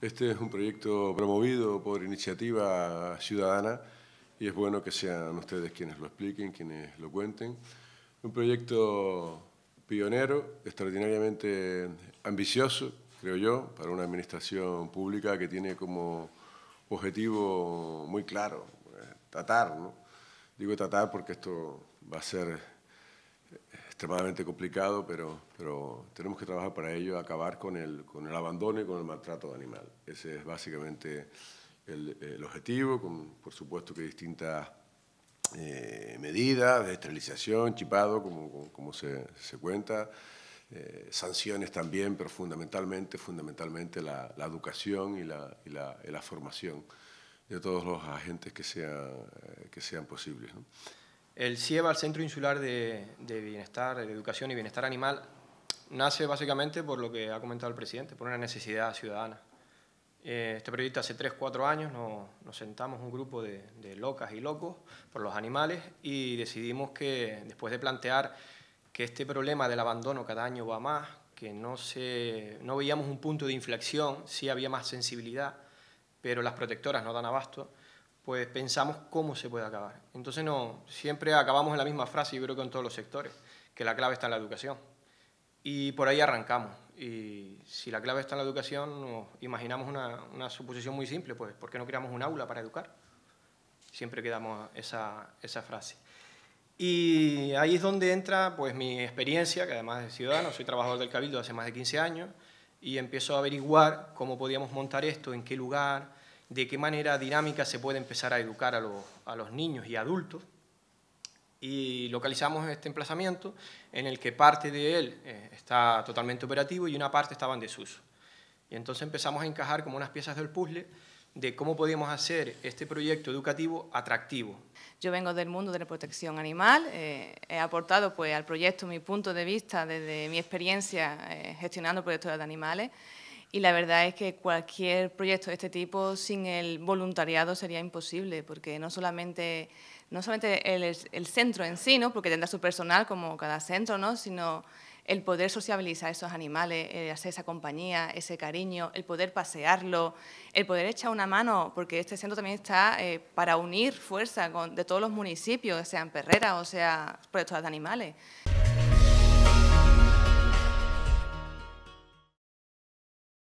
Este es un proyecto promovido por iniciativa ciudadana y es bueno que sean ustedes quienes lo expliquen, quienes lo cuenten. Un proyecto pionero, extraordinariamente ambicioso, creo yo, para una administración pública que tiene como objetivo muy claro, eh, tratar, ¿no? Digo tratar porque esto va a ser extremadamente complicado, pero, pero tenemos que trabajar para ello, acabar con el, con el abandono y con el maltrato de animal. Ese es básicamente el, objetivo, con por supuesto que distintas eh, medidas de esterilización, chipado, como, se, cuenta, eh, sanciones también, pero fundamentalmente, fundamentalmente la, educación y la, formación de todos los agentes que sean, eh, que sean posibles. ¿no? El CIEBA, el Centro Insular de, Bienestar, de Educación y Bienestar Animal, nace básicamente por lo que ha comentado el presidente, por una necesidad ciudadana. Eh, este proyecto hace 3, 4 años nos, sentamos un grupo de, locas y locos por los animales y decidimos que después de plantear que este problema del abandono cada año va más, que no, se, no veíamos un punto de inflexión, sí había más sensibilidad, pero las protectoras no dan abasto, pues pensamos cómo se puede acabar. Entonces no, siempre acabamos en la misma frase, yo creo que en todos los sectores, que la clave está en la educación. Y por ahí arrancamos. Y si la clave está en la educación, nos imaginamos una, suposición muy simple, pues ¿por qué no creamos un aula para educar? Siempre quedamos esa, esa frase. Y ahí es donde entra pues, mi experiencia, que además de ciudadano, soy trabajador del Cabildo hace más de 15 años, y empiezo a averiguar cómo podíamos montar esto, en qué lugar, de qué manera dinámica se puede empezar a educar a los, niños y adultos y localizamos este emplazamiento en el que parte de él eh, está totalmente operativo y una parte estaba en desuso. Y entonces empezamos a encajar como unas piezas del puzzle de cómo podíamos hacer este proyecto educativo atractivo. Yo vengo del mundo de la protección animal, eh, he aportado pues, al proyecto mi punto de vista desde mi experiencia eh, gestionando proyectos de animales y la verdad es que cualquier proyecto de este tipo sin el voluntariado sería imposible, porque no solamente, no solamente el, centro en sí, ¿no? porque tendrá su personal como cada centro, ¿no? sino el poder sociabilizar esos animales, eh, hacer esa compañía, ese cariño, el poder pasearlo, el poder echar una mano, porque este centro también está eh, para unir fuerza con, de todos los municipios, sean perreras o sea proyectos de animales.